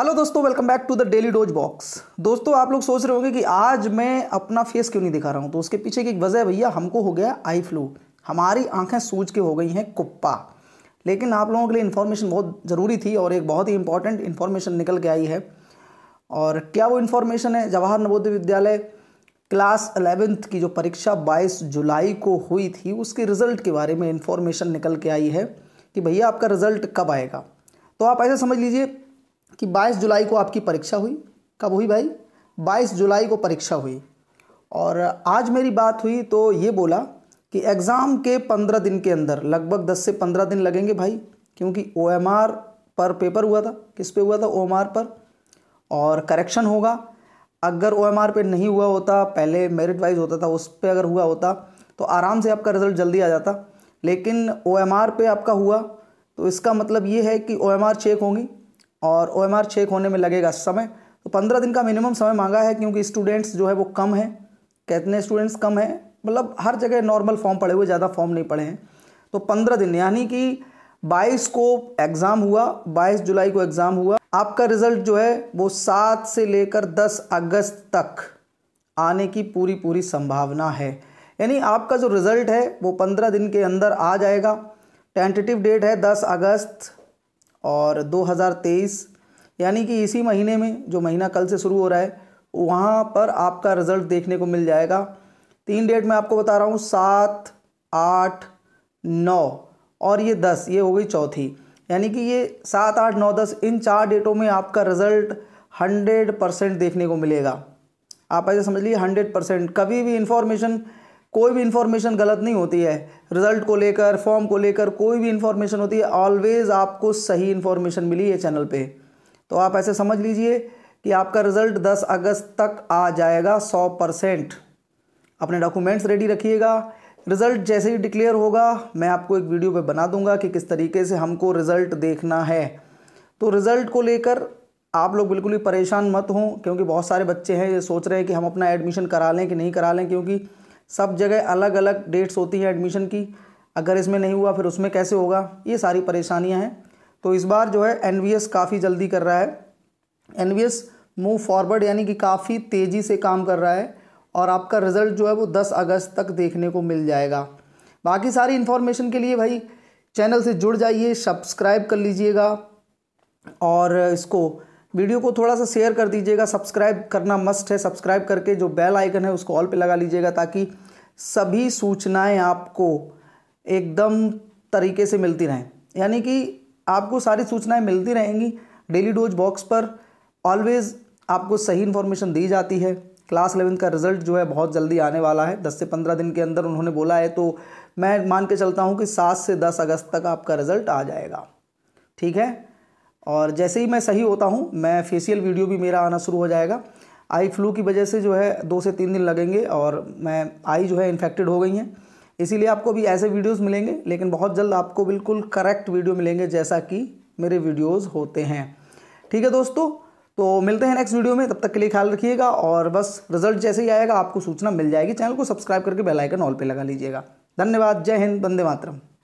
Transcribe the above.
hello दोस्तों welcome back to the daily dose box दोस्तों आप लोग सोच रहे होंगे कि आज मैं अपना फेस क्यों नहीं दिखा रहा हूँ तो उसके पीछे की एक वजह भैया हमको हो गया आई फ्लू हमारी आंखें सूज के हो गई हैं कुप्पा लेकिन आप लोगों के लिए इन्फॉर्मेशन बहुत ज़रूरी थी और एक बहुत ही इंपॉर्टेंट इन्फॉर्मेशन निकल के आई है और क्या वो इन्फॉर्मेशन है जवाहर नवोदय विद्यालय क्लास अलेवेंथ की जो परीक्षा बाईस जुलाई को हुई थी उसके रिज़ल्ट के बारे में इन्फॉर्मेशन निकल के आई है कि भैया आपका रिज़ल्ट कब आएगा तो आप ऐसे समझ लीजिए कि 22 जुलाई को आपकी परीक्षा हुई कब हुई भाई 22 जुलाई को परीक्षा हुई और आज मेरी बात हुई तो ये बोला कि एग्ज़ाम के पंद्रह दिन के अंदर लगभग दस से पंद्रह दिन लगेंगे भाई क्योंकि ओ पर पेपर हुआ था किस पे हुआ था ओ पर और करेक्शन होगा अगर ओ पे नहीं हुआ होता पहले मेरिट वाइज होता था उस पर अगर हुआ होता तो आराम से आपका रिज़ल्ट जल्दी आ जाता लेकिन ओ पे आपका हुआ तो इसका मतलब ये है कि ओ चेक होंगी और ओ एम चेक होने में लगेगा समय तो पंद्रह दिन का मिनिमम समय मांगा है क्योंकि स्टूडेंट्स जो है वो कम है कितने स्टूडेंट्स कम हैं मतलब हर जगह नॉर्मल फॉर्म पड़े हुए ज़्यादा फॉर्म नहीं पड़े हैं तो पंद्रह दिन यानी कि बाईस को एग्ज़ाम हुआ बाईस जुलाई को एग्ज़ाम हुआ आपका रिज़ल्ट जो है वो सात से लेकर दस अगस्त तक आने की पूरी पूरी संभावना है यानी आपका जो रिज़ल्ट है वो पंद्रह दिन के अंदर आ जाएगा टेंटेटिव डेट है दस अगस्त और 2023 यानी कि इसी महीने में जो महीना कल से शुरू हो रहा है वहाँ पर आपका रिज़ल्ट देखने को मिल जाएगा तीन डेट मैं आपको बता रहा हूँ सात आठ नौ और ये दस ये हो गई चौथी यानी कि ये सात आठ नौ दस इन चार डेटों में आपका रिज़ल्ट हंड्रेड परसेंट देखने को मिलेगा आप ऐसे समझ लीजिए हंड्रेड परसेंट कभी भी इन्फॉर्मेशन कोई भी इन्फॉर्मेशन गलत नहीं होती है रिजल्ट को लेकर फॉर्म को लेकर कोई भी इन्फॉर्मेशन होती है ऑलवेज़ आपको सही इन्फॉर्मेशन मिली है चैनल पे तो आप ऐसे समझ लीजिए कि आपका रिज़ल्ट 10 अगस्त तक आ जाएगा 100 परसेंट अपने डॉक्यूमेंट्स रेडी रखिएगा रिज़ल्ट जैसे ही डिक्लेयर होगा मैं आपको एक वीडियो पर बना दूंगा कि किस तरीके से हमको रिज़ल्ट देखना है तो रिज़ल्ट को लेकर आप लोग बिल्कुल भी परेशान मत हों क्योंकि बहुत सारे बच्चे हैं ये सोच रहे हैं कि हम अपना एडमिशन करा लें कि नहीं करा लें क्योंकि सब जगह अलग अलग डेट्स होती है एडमिशन की अगर इसमें नहीं हुआ फिर उसमें कैसे होगा ये सारी परेशानियाँ हैं तो इस बार जो है एन काफ़ी जल्दी कर रहा है एन मूव फॉरवर्ड यानी कि काफ़ी तेज़ी से काम कर रहा है और आपका रिज़ल्ट जो है वो 10 अगस्त तक देखने को मिल जाएगा बाकी सारी इन्फॉर्मेशन के लिए भाई चैनल से जुड़ जाइए सब्सक्राइब कर लीजिएगा और इसको वीडियो को थोड़ा सा शेयर कर दीजिएगा सब्सक्राइब करना मस्ट है सब्सक्राइब करके जो बेल आइकन है उसको ऑल पे लगा लीजिएगा ताकि सभी सूचनाएं आपको एकदम तरीके से मिलती रहें यानी कि आपको सारी सूचनाएं मिलती रहेंगी डेली डोज बॉक्स पर ऑलवेज़ आपको सही इन्फॉर्मेशन दी जाती है क्लास इलेवेंथ का रिजल्ट जो है बहुत जल्दी आने वाला है दस से पंद्रह दिन के अंदर उन्होंने बोला है तो मैं मान के चलता हूँ कि सात से दस अगस्त तक आपका रिजल्ट आ जाएगा ठीक है और जैसे ही मैं सही होता हूँ मैं फेसियल वीडियो भी मेरा आना शुरू हो जाएगा आई फ्लू की वजह से जो है दो से तीन दिन लगेंगे और मैं आई जो है इन्फेक्टेड हो गई हैं इसीलिए आपको भी ऐसे वीडियोस मिलेंगे लेकिन बहुत जल्द आपको बिल्कुल करेक्ट वीडियो मिलेंगे जैसा कि मेरे वीडियोस होते हैं ठीक है दोस्तों तो मिलते हैं नेक्स्ट वीडियो में तब तक के लिए ख्याल रखिएगा और बस रिजल्ट जैसे ही आएगा आपको सूचना मिल जाएगी चैनल को सब्सक्राइब करके बेलाइकन ऑल पर लगा लीजिएगा धन्यवाद जय हिंद बंदे मातरम